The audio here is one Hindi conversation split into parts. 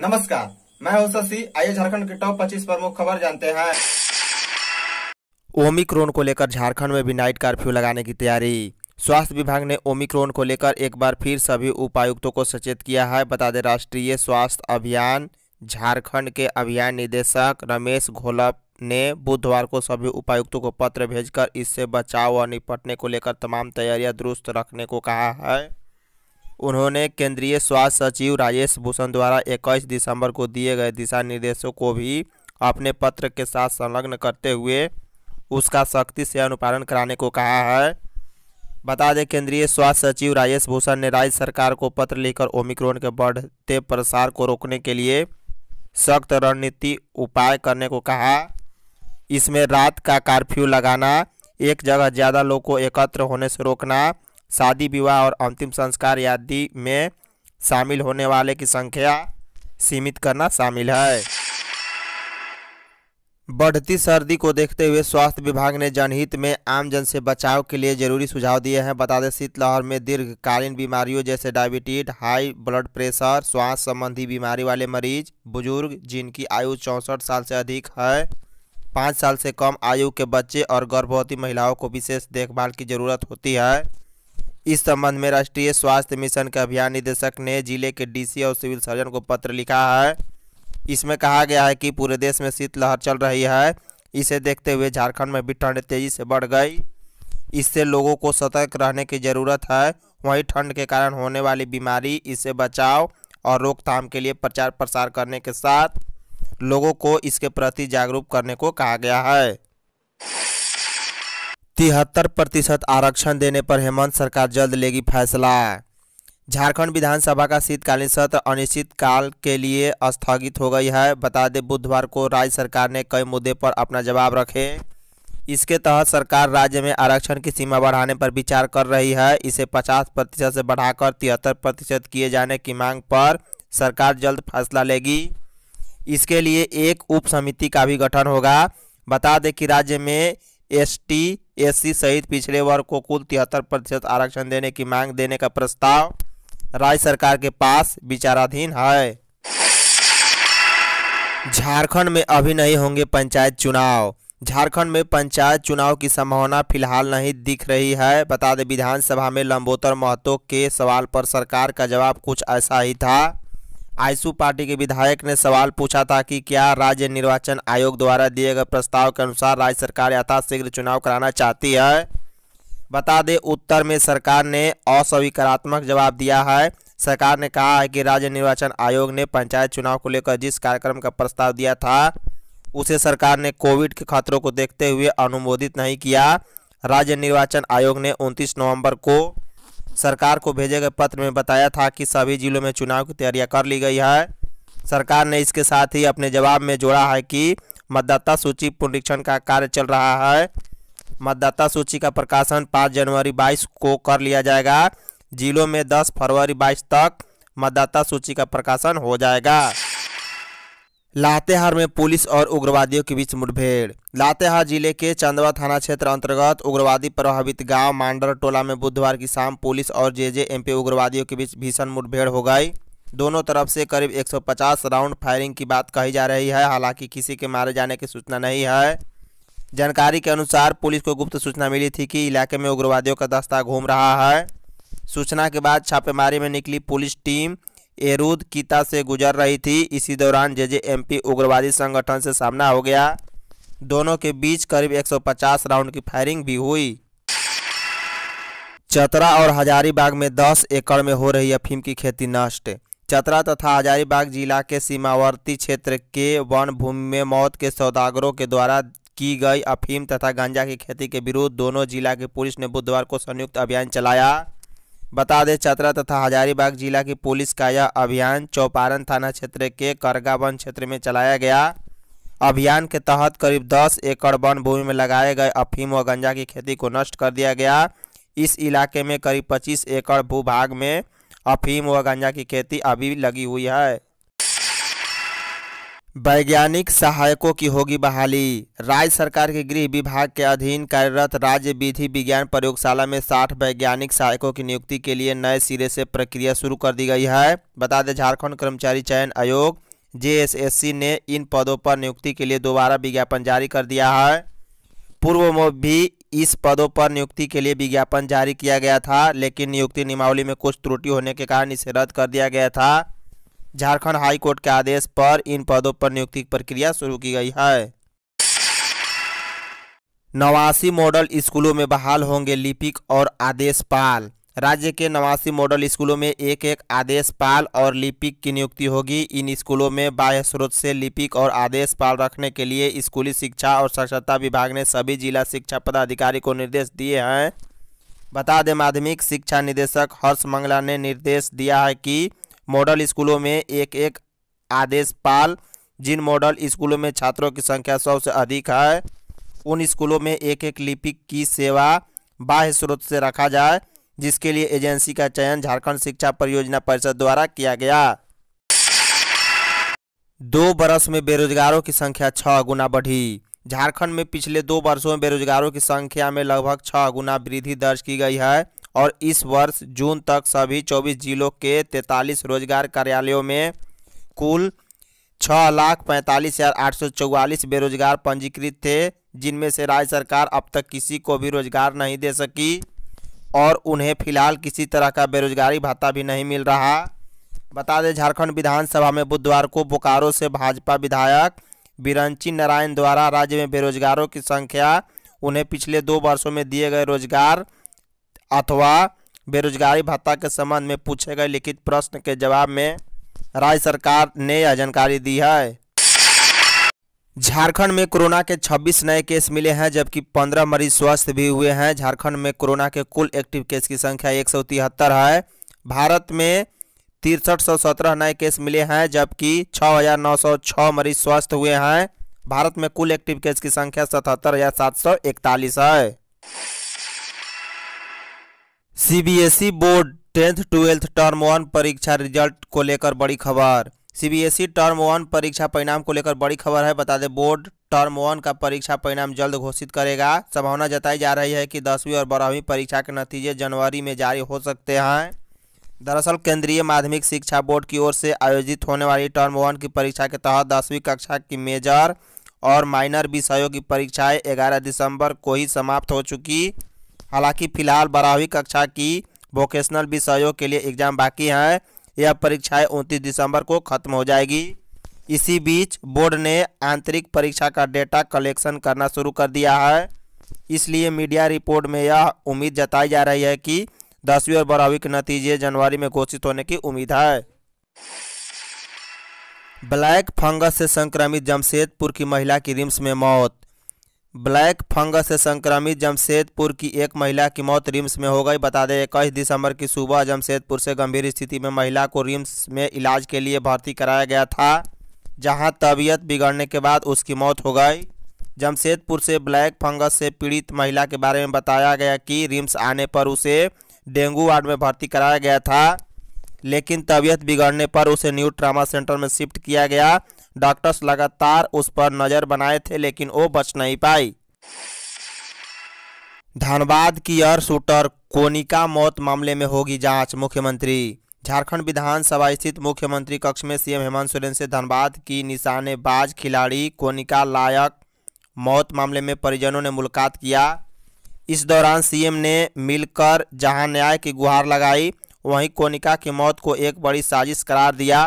नमस्कार मैं हूं शशि आइए झारखंड के टॉप 25 प्रमुख खबर जानते हैं ओमिक्रोन को लेकर झारखंड में भी नाइट कर्फ्यू लगाने की तैयारी स्वास्थ्य विभाग ने ओमिक्रोन को लेकर एक बार फिर सभी उपायुक्तों को सचेत किया है बता दें राष्ट्रीय स्वास्थ्य अभियान झारखंड के अभियान निदेशक रमेश घोलप ने बुधवार को सभी उपायुक्तों को पत्र भेजकर इससे बचाव और निपटने को लेकर तमाम तैयारियां दुरुस्त रखने को कहा है उन्होंने केंद्रीय स्वास्थ्य सचिव राजेश भूषण द्वारा 21 दिसंबर को दिए गए दिशा निर्देशों को भी अपने पत्र के साथ संलग्न करते हुए उसका सख्ती से अनुपालन कराने को कहा है बता दें केंद्रीय स्वास्थ्य सचिव राजेश भूषण ने राज्य सरकार को पत्र लिखकर ओमिक्रोन के बढ़ते प्रसार को रोकने के लिए सख्त रणनीति उपाय करने को कहा इसमें रात का कर्फ्यू लगाना एक जगह ज़्यादा लोग को एकत्र होने से रोकना शादी विवाह और अंतिम संस्कार आदि में शामिल होने वाले की संख्या सीमित करना शामिल है बढ़ती सर्दी को देखते हुए स्वास्थ्य विभाग ने जनहित में आम जन से बचाव के लिए जरूरी सुझाव दिए हैं बता दें शीतलहर में दीर्घकालीन बीमारियों जैसे डायबिटीज हाई ब्लड प्रेशर श्वास संबंधी बीमारी वाले मरीज बुजुर्ग जिनकी आयु चौंसठ साल से अधिक है पाँच साल से कम आयु के बच्चे और गर्भवती महिलाओं को विशेष देखभाल की जरूरत होती है इस संबंध में राष्ट्रीय स्वास्थ्य मिशन के अभियान निदेशक ने जिले के डीसी और सिविल सर्जन को पत्र लिखा है इसमें कहा गया है कि पूरे देश में शीतलहर चल रही है इसे देखते हुए झारखंड में भी ठंड तेजी से बढ़ गई इससे लोगों को सतर्क रहने की ज़रूरत है वहीं ठंड के कारण होने वाली बीमारी इससे बचाव और रोकथाम के लिए प्रचार प्रसार करने के साथ लोगों को इसके प्रति जागरूक करने को कहा गया है तिहत्तर प्रतिशत आरक्षण देने पर हेमंत सरकार जल्द लेगी फैसला झारखंड विधानसभा का शीतकालीन सत्र अनिश्चित काल के लिए स्थगित हो गई है बता दें बुधवार को राज्य सरकार ने कई मुद्दे पर अपना जवाब रखे इसके तहत सरकार राज्य में आरक्षण की सीमा बढ़ाने पर विचार कर रही है इसे 50 प्रतिशत से बढ़ाकर तिहत्तर प्रतिशत किए जाने की मांग पर सरकार जल्द फैसला लेगी इसके लिए एक उप समिति का भी गठन होगा बता दें कि राज्य में एसटी एससी सहित पिछड़े वर्ग को कुल तिहत्तर प्रतिशत आरक्षण देने की मांग देने का प्रस्ताव राज्य सरकार के पास विचाराधीन है झारखंड में अभी नहीं होंगे पंचायत चुनाव झारखंड में पंचायत चुनाव की संभावना फिलहाल नहीं दिख रही है बता दें विधानसभा में लंबोतर महतो के सवाल पर सरकार का जवाब कुछ ऐसा ही था आईसू पार्टी के विधायक ने सवाल पूछा था कि क्या राज्य निर्वाचन आयोग द्वारा दिए गए प्रस्ताव के अनुसार राज्य सरकार यथाशीघ्र चुनाव कराना चाहती है बता दें उत्तर में सरकार ने अस्वीकारात्मक जवाब दिया है सरकार ने कहा है कि राज्य निर्वाचन आयोग ने पंचायत चुनाव को लेकर जिस कार्यक्रम का प्रस्ताव दिया था उसे सरकार ने कोविड के खतरों को देखते हुए अनुमोदित नहीं किया राज्य निर्वाचन आयोग ने 29 नवंबर को सरकार को भेजे गए पत्र में बताया था कि सभी जिलों में चुनाव की तैयारियां कर ली गई है सरकार ने इसके साथ ही अपने जवाब में जोड़ा है कि मतदाता सूची पुनरीक्षण का कार्य चल रहा है मतदाता सूची का प्रकाशन पाँच जनवरी बाईस को कर लिया जाएगा जिलों में दस फरवरी बाईस तक मतदाता सूची का प्रकाशन हो जाएगा लातेहार में पुलिस और उग्रवादियों के बीच मुठभेड़ लातेहार जिले के चंदवा थाना क्षेत्र अंतर्गत उग्रवादी प्रभावित गांव मांडर टोला में बुधवार की शाम पुलिस और जे जेजेएमपी उग्रवादियों के बीच भीषण मुठभेड़ हो गई दोनों तरफ से करीब 150 राउंड फायरिंग की बात कही जा रही है हालांकि किसी के मारे जाने की सूचना नहीं है जानकारी के अनुसार पुलिस को गुप्त सूचना मिली थी कि इलाके में उग्रवादियों का दस्ता घूम रहा है सूचना के बाद छापेमारी में निकली पुलिस टीम एरूद किता से गुजर रही थी इसी दौरान जेजेएमपी उग्रवादी संगठन से सामना हो गया दोनों के बीच करीब 150 राउंड की फायरिंग भी हुई चतरा और हजारीबाग में 10 एकड़ में हो रही अफीम की खेती नष्ट चतरा तथा हजारीबाग जिला के सीमावर्ती क्षेत्र के वन भूमि में मौत के सौदागरों के द्वारा की गई अफीम तथा गांजा की खेती के विरुद्ध दोनों जिला की पुलिस ने बुधवार को संयुक्त अभियान चलाया बता दें चतरा तथा हजारीबाग जिला की पुलिस का यह अभियान चौपारण थाना क्षेत्र के करगा वन क्षेत्र में चलाया गया अभियान के तहत करीब 10 एकड़ वन भूमि में लगाए गए अफीम व गंजा की खेती को नष्ट कर दिया गया इस इलाके में करीब 25 एकड़ भूभाग में अफीम व गंजा की खेती अभी लगी हुई है वैज्ञानिक सहायकों की होगी बहाली राज्य सरकार के गृह विभाग के अधीन कार्यरत राज्य विधि विज्ञान प्रयोगशाला में 60 वैज्ञानिक सहायकों की नियुक्ति के लिए नए सिरे से प्रक्रिया शुरू कर दी गई है बता दें झारखंड कर्मचारी चयन आयोग जेएसएससी ने इन पदों पर नियुक्ति के लिए दोबारा विज्ञापन जारी कर दिया है पूर्व में भी इस पदों पर नियुक्ति के लिए विज्ञापन जारी किया गया था लेकिन नियुक्ति नियमावली में कुछ त्रुटि होने के कारण इसे रद्द कर दिया गया था झारखंड हाई कोर्ट के आदेश पर इन पदों पर नियुक्ति प्रक्रिया शुरू की गई है नवासी मॉडल स्कूलों में बहाल होंगे लिपिक और आदेशपाल राज्य के नवासी मॉडल स्कूलों में एक एक आदेशपाल और लिपिक की नियुक्ति होगी इन स्कूलों में बाह्य स्रोत से लिपिक और आदेशपाल रखने के लिए स्कूली शिक्षा और साक्षरता विभाग ने सभी जिला शिक्षा पदाधिकारी को निर्देश दिए हैं बता दें माध्यमिक शिक्षा निदेशक हर्ष मंगला ने निर्देश दिया है कि मॉडल स्कूलों में एक एक आदेश पाल जिन मॉडल स्कूलों में छात्रों की संख्या सौ से अधिक है उन स्कूलों में एक एक लिपिक की सेवा बाह्य स्रोत से रखा जाए जिसके लिए एजेंसी का चयन झारखंड शिक्षा परियोजना परिषद द्वारा किया गया दो बरस में बेरोजगारों की संख्या छः गुना बढ़ी झारखंड में पिछले दो वर्षों में बेरोजगारों की संख्या में लगभग छः गुना वृद्धि दर्ज की गई है और इस वर्ष जून तक सभी 24 जिलों के 43 रोजगार कार्यालयों में कुल छः लाख पैंतालीस हज़ार आठ सौ चौवालीस बेरोजगार पंजीकृत थे जिनमें से राज्य सरकार अब तक किसी को भी रोजगार नहीं दे सकी और उन्हें फिलहाल किसी तरह का बेरोजगारी भत्ता भी नहीं मिल रहा बता दें झारखंड विधानसभा में बुधवार को बोकारो से भाजपा विधायक बिरंची नारायण द्वारा राज्य में बेरोजगारों की संख्या उन्हें पिछले दो वर्षों में दिए गए रोजगार अथवा बेरोजगारी भत्ता के संबंध में पूछे गए लिखित प्रश्न के जवाब में राज्य सरकार ने यह जानकारी दी है झारखंड में कोरोना के 26 नए केस मिले हैं जबकि 15 मरीज स्वस्थ भी हुए हैं झारखंड में कोरोना के कुल एक्टिव केस की संख्या एक है भारत में तिरसठ नए केस मिले हैं जबकि 6,906 मरीज स्वस्थ हुए हैं भारत में कुल एक्टिव केस की संख्या सतहत्तर है CBSE board tenth twelfth term one परीक्षा रिजल्ट को लेकर बड़ी खबर सीबीएसई टर्म वन परीक्षा परिणाम को लेकर बड़ी खबर है बता दें बोर्ड टर्म वन का परीक्षा परिणाम जल्द घोषित करेगा संभावना जताई जा रही है कि दसवीं और बारहवीं परीक्षा के नतीजे जनवरी में जारी हो सकते हैं दरअसल केंद्रीय माध्यमिक शिक्षा बोर्ड की ओर से आयोजित होने वाली टर्म वन की परीक्षा के तहत दसवीं कक्षा की मेजर और माइनर विषयों की परीक्षाएं 11 दिसंबर को ही समाप्त हो चुकी हालांकि फिलहाल बारहवीं कक्षा की वोकेशनल विषयों के लिए एग्जाम बाकी हैं यह परीक्षाएं उनतीस दिसंबर को खत्म हो जाएगी इसी बीच बोर्ड ने आंतरिक परीक्षा का डेटा कलेक्शन करना शुरू कर दिया है इसलिए मीडिया रिपोर्ट में यह उम्मीद जताई जा रही है कि दसवीं और बारहवीं के नतीजे जनवरी में घोषित होने की उम्मीद है ब्लैक फंगस से संक्रमित जमशेदपुर की महिला की रिम्स में मौत ब्लैक फंगस से संक्रमित जमशेदपुर की एक महिला की मौत रिम्स में हो गई बता दें इक्कीस दिसंबर की सुबह जमशेदपुर से गंभीर स्थिति में महिला को रिम्स में इलाज के लिए भर्ती कराया गया था जहां तबीयत बिगड़ने के बाद उसकी मौत हो गई जमशेदपुर से ब्लैक फंगस से पीड़ित महिला के बारे में बताया गया कि रिम्स आने पर उसे डेंगू वार्ड में भर्ती कराया गया था लेकिन तबीयत बिगड़ने पर उसे न्यू ट्रामा सेंटर में शिफ्ट किया गया डॉक्टर्स लगातार उस पर नज़र बनाए थे लेकिन वो बच नहीं पाई धनबाद की एयर शूटर कोनिका मौत मामले में होगी जांच मुख्यमंत्री झारखंड विधानसभा स्थित मुख्यमंत्री कक्ष में सीएम हेमंत सोरेन से धनबाद की निशानेबाज खिलाड़ी कोनिका लायक मौत मामले में परिजनों ने मुलाकात किया इस दौरान सीएम ने मिलकर जहां न्याय की गुहार लगाई वहीं कोनिका की मौत को एक बड़ी साजिश करार दिया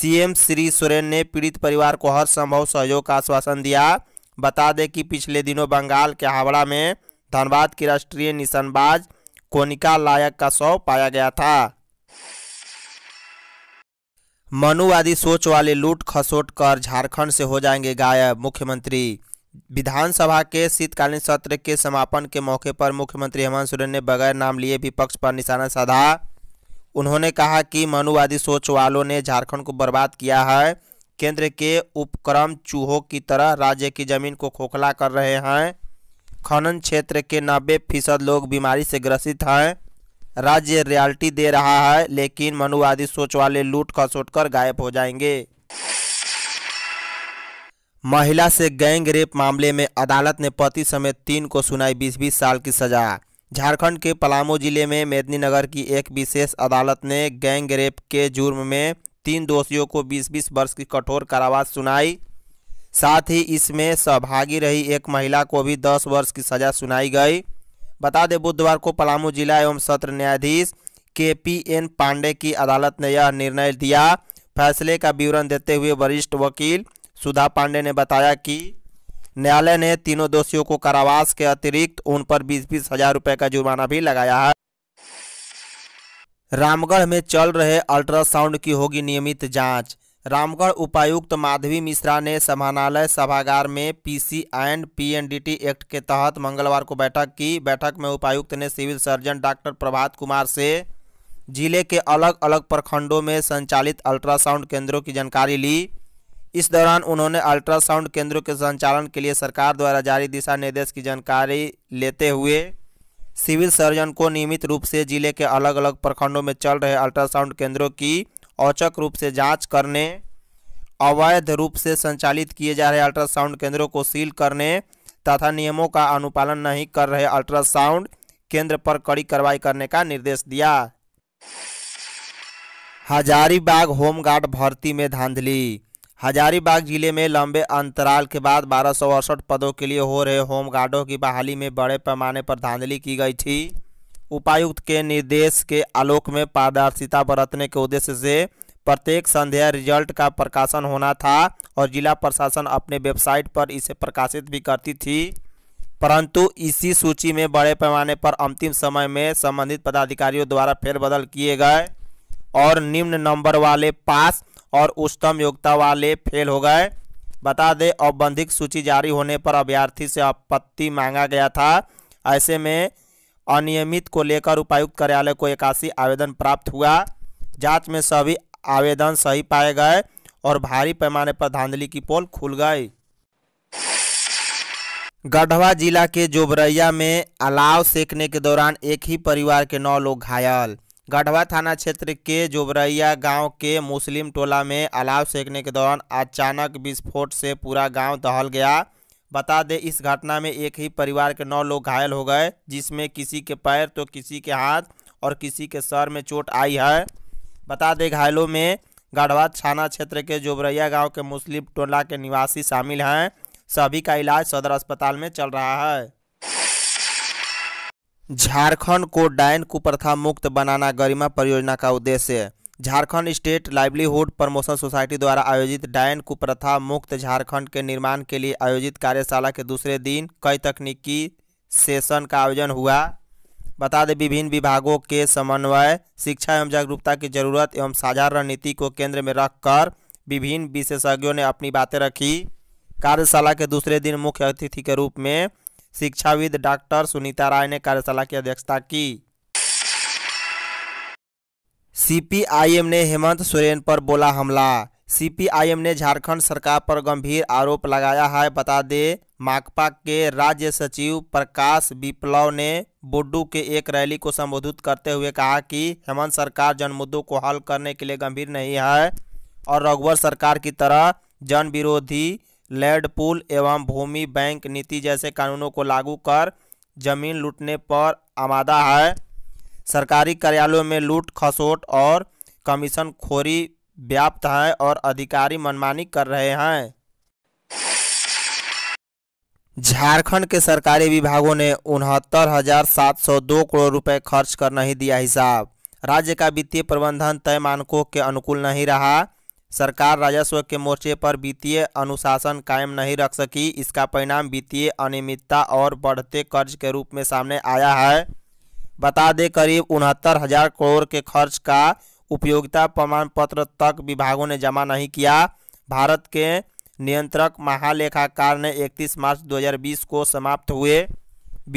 सीएम श्री सोरेन ने पीड़ित परिवार को हर संभव सहयोग का आश्वासन दिया बता दें कि पिछले दिनों बंगाल के हावड़ा में धनबाद की राष्ट्रीय निशानबाज कोनिका लायक का शव पाया गया था मनुवादी सोच वाले लूट खसोट कर झारखंड से हो जाएंगे गायब मुख्यमंत्री विधानसभा के शीतकालीन सत्र के समापन के मौके पर मुख्यमंत्री हेमंत सोरेन ने बगैर नाम लिए विपक्ष पर निशाना साधा उन्होंने कहा कि मनुवादी सोच वालों ने झारखंड को बर्बाद किया है केंद्र के उपक्रम चूहों की तरह राज्य की जमीन को खोखला कर रहे हैं खनन क्षेत्र के नब्बे फीसद लोग बीमारी से ग्रसित हैं राज्य रियाल्टी दे रहा है लेकिन मनुवादी सोच वाले लूट खसोट कर गायब हो जाएंगे महिला से गैंग रेप मामले में अदालत ने पति समेत तीन को सुनाई बीस बीस साल की सजा झारखंड के पलामू जिले में मेदिनीनगर की एक विशेष अदालत ने गैंग रेप के जुर्म में तीन दोषियों को बीस बीस वर्ष की कठोर कारावास सुनाई साथ ही इसमें सहभागी रही एक महिला को भी दस वर्ष की सजा सुनाई गई बता दें बुधवार को पलामू जिला एवं सत्र न्यायाधीश के पी एन पांडे की अदालत ने यह निर्णय दिया फैसले का विवरण देते हुए वरिष्ठ वकील सुधा पांडे ने बताया कि न्यायालय ने तीनों दोषियों को कारावास के अतिरिक्त उन पर बीस बीस हजार रुपये का जुर्माना भी लगाया है रामगढ़ में चल रहे अल्ट्रासाउंड की होगी नियमित जांच रामगढ़ उपायुक्त माधवी मिश्रा ने समाहरणालय सभागार में पीसी एंड पीएनडीटी एक्ट के तहत मंगलवार को बैठक की बैठक में उपायुक्त ने civil surgeon doctor Prabhat Kumar से जिले के अलग अलग प्रखंडों में संचालित अल्ट्रासाउंड केंद्रों की जानकारी ली इस दौरान उन्होंने अल्ट्रासाउंड केंद्रों के संचालन के लिए सरकार द्वारा जारी दिशा निर्देश की जानकारी लेते हुए सिविल सर्जन को नियमित रूप से जिले के अलग अलग प्रखंडों में चल रहे अल्ट्रासाउंड केंद्रों की औचक रूप से जांच करने अवैध रूप से संचालित किए जा रहे अल्ट्रासाउंड केंद्रों को सील करने तथा नियमों का अनुपालन नहीं कर रहे अल्ट्रासाउंड केंद्र पर कड़ी कार्रवाई करने का निर्देश दिया हजारीबाग होमगार्ड भर्ती में धांधली हजारीबाग जिले में लंबे अंतराल के बाद बारह सौ अड़सठ पदों के लिए हो रहे होमगार्डों की बहाली में बड़े पैमाने पर धांधली की गई थी उपायुक्त के निर्देश के आलोक में पारदर्शिता बरतने के उद्देश्य से प्रत्येक संध्या रिजल्ट का प्रकाशन होना था और जिला प्रशासन अपने वेबसाइट पर इसे प्रकाशित भी करती थी परंतु इसी सूची में बड़े पैमाने पर अंतिम समय में संबंधित पदाधिकारियों द्वारा फेरबदल किए गए और निम्न नंबर वाले पास और उच्चतम योग्यता वाले फेल हो गए बता दें औबंधिक सूची जारी होने पर अभ्यर्थी से आपत्ति मांगा गया था ऐसे में अनियमित को लेकर उपायुक्त कार्यालय को इक्यासी आवेदन प्राप्त हुआ जांच में सभी आवेदन सही पाए गए और भारी पैमाने पर धांधली की पोल खुल गई गढ़वा जिला के जोबरैया में अलाव सेकने के दौरान एक ही परिवार के नौ लोग घायल गढ़वा थाना क्षेत्र के जोबरैया गांव के मुस्लिम टोला में अलाव सेकने के दौरान अचानक विस्फोट से पूरा गांव दहल गया बता दें इस घटना में एक ही परिवार के नौ लोग घायल हो गए जिसमें किसी के पैर तो किसी के हाथ और किसी के सर में चोट आई है बता दें घायलों में गढ़वा थाना क्षेत्र के जोबरैया गाँव के मुस्लिम टोला के निवासी शामिल हैं सभी का इलाज सदर अस्पताल में चल रहा है झारखंड को डायन कुप्रथा मुक्त बनाना गरिमा परियोजना का उद्देश्य Jharkhand state livelihood promotion society द्वारा आयोजित डायन कुप्रथा मुक्त झारखंड के निर्माण के लिए आयोजित कार्यशाला के दूसरे दिन कई तकनीकी सेशन का आयोजन हुआ बता दें विभिन्न विभागों के समन्वय शिक्षा एवं जागरूकता की जरूरत एवं साझा रणनीति को केंद्र में रखकर विभिन्न विशेषज्ञों ने अपनी बातें रखी कार्यशाला के दूसरे दिन मुख्य अतिथि के रूप में शिक्षाविद डॉक्टर सुनीता राय ने कार्यशाला की अध्यक्षता की सीपीआईएम ने हेमंत सोरेन पर बोला हमला सीपीआईएम ने झारखंड सरकार पर गंभीर आरोप लगाया है बता दे माकपा के राज्य सचिव प्रकाश बिप्लव ने बोडू के एक रैली को संबोधित करते हुए कहा कि हेमंत सरकार जन मुद्दों को हल करने के लिए गंभीर नहीं है और रघुवर सरकार की तरह जन विरोधी लैड पुल एवं भूमि बैंक नीति जैसे कानूनों को लागू कर जमीन लूटने पर आमादा है सरकारी कार्यालयों में लूट खसोट और कमीशन खोरी व्याप्त है और अधिकारी मनमानी कर रहे हैं झारखंड के सरकारी विभागों ने उनहत्तर हजार सात सौ दो करोड़ रुपए खर्च कर नहीं दिया हिसाब राज्य का वित्तीय प्रबंधन तय मानकों के अनुकूल नहीं रहा सरकार राजस्व के मोर्चे पर वित्तीय अनुशासन कायम नहीं रख सकी इसका परिणाम वित्तीय अनियमितता और बढ़ते कर्ज के रूप में सामने आया है बता दें करीब उनहत्तर हजार करोड़ के खर्च का उपयोगिता प्रमाण पत्र तक विभागों ने जमा नहीं किया भारत के नियंत्रक महालेखाकार ने 31 मार्च 2020 को समाप्त हुए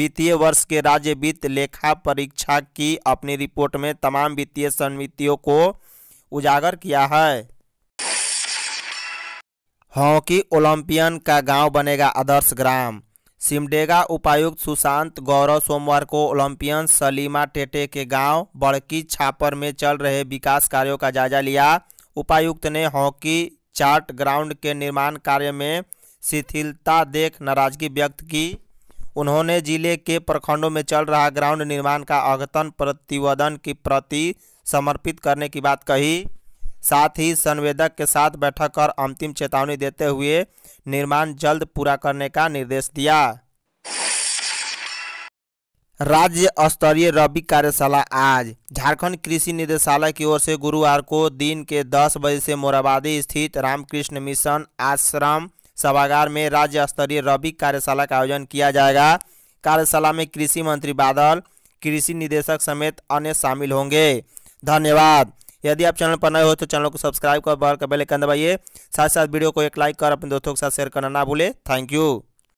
वित्तीय वर्ष के राज्य वित्त लेखा परीक्षा की अपनी रिपोर्ट में तमाम वित्तीय समितियों को उजागर किया है हॉकी ओलंपियन का गांव बनेगा आदर्श ग्राम सिमडेगा उपायुक्त सुशांत गौरव सोमवार को ओलंपियन सलीमा टेटे के गांव बड़की छापर में चल रहे विकास कार्यों का जायजा लिया उपायुक्त ने हॉकी चार्ट ग्राउंड के निर्माण कार्य में शिथिलता देख नाराजगी व्यक्त की उन्होंने जिले के प्रखंडों में चल रहा ग्राउंड निर्माण का अघतन प्रतिवेदन की प्रति समर्पित करने की बात कही साथ ही संवेदक के साथ बैठक कर अंतिम चेतावनी देते हुए निर्माण जल्द पूरा करने का निर्देश दिया राज्य स्तरीय रबी कार्यशाला आज झारखंड कृषि निदेशालय की ओर से गुरुवार को दिन के 10 बजे से मोराबादी स्थित रामकृष्ण मिशन आश्रम सभागार में राज्य स्तरीय रबी कार्यशाला का आयोजन किया जाएगा कार्यशाला में कृषि मंत्री बादल कृषि निदेशक समेत अन्य शामिल होंगे धन्यवाद यदि आप चैनल पर नए हो तो चैनल को सब्सक्राइब कर बेल आइकन दबाइए साथ साथ वीडियो को एक लाइक कर अपने दोस्तों के साथ शेयर करना ना भूले थैंक यू